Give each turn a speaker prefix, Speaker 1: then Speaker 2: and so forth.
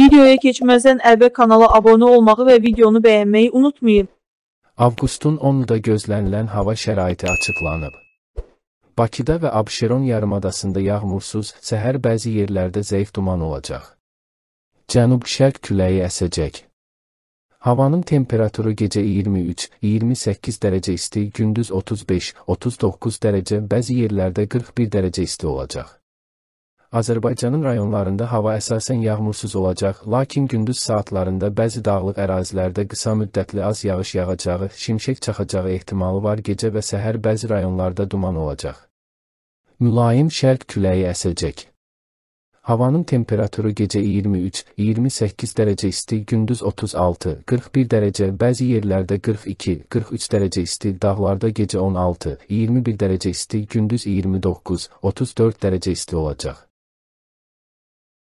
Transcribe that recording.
Speaker 1: Videoya keçməzdən əvvəl kanala abunə olmağı və videonu bəyənməyi unutmayın.
Speaker 2: Avqustun 10-da gözlənilən hava şəraiti açıqlanıb. Bakıda və Abşeron yarımadasında yağmursuz, səhər bəzi yerlərdə zəif duman olacaq. Cənub-şərq küləyi əsəcək. Havanın temperaturu gecə 23-28 dərəcə isti, gündüz 35-39 dərəcə, bəzi yerlərdə 41 dərəcə isti olacaq. Azərbaycanın rayonlarında hava əsasən yağmursuz olacaq, lakin gündüz saatlarında bəzi dağlıq ərazilərdə qısa müddətli az yağış yağacağı, şimşək çaxacağı ehtimalı var, gecə və səhər bəzi rayonlarda duman olacaq. Mülayim şərq küləyi əsəcək. Havanın temperaturu gecə 23-28 dərəcə isti, gündüz 36-41 dərəcə, bəzi yerlərdə 42-43 dərəcə isti, dağlarda gecə 16-21 dərəcə isti, gündüz 29-34 dərəcə isti olacaq.